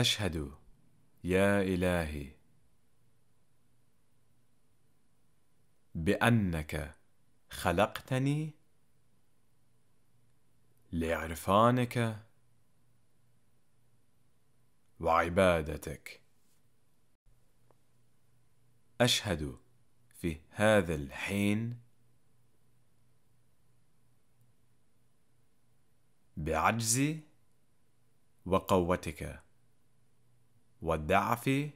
أشهد يا إلهي بأنك خلقتني لعرفانك وعبادتك أشهد في هذا الحين بعجزي وقوتك والضعف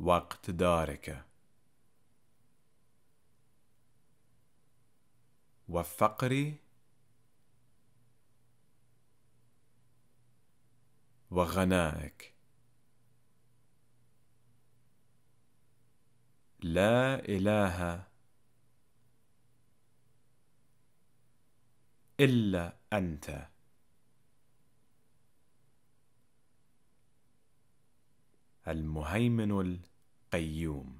واقتدارك والفقر وغنائك لا إله إلا أنت المهيمن القيوم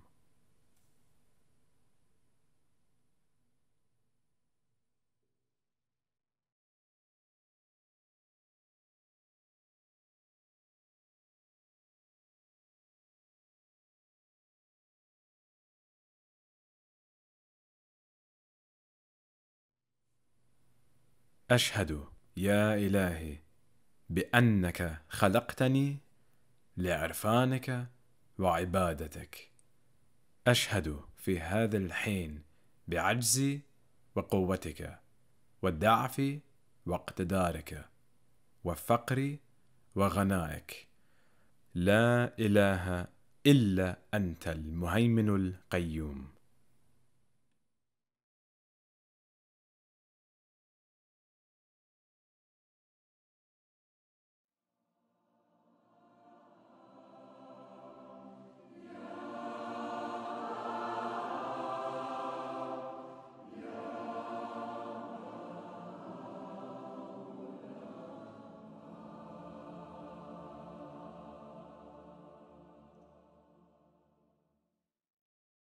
أشهد يا إلهي بأنك خلقتني لعرفانك وعبادتك اشهد في هذا الحين بعجزي وقوتك والضعف واقتدارك وفقري وغنائك لا اله الا انت المهيمن القيوم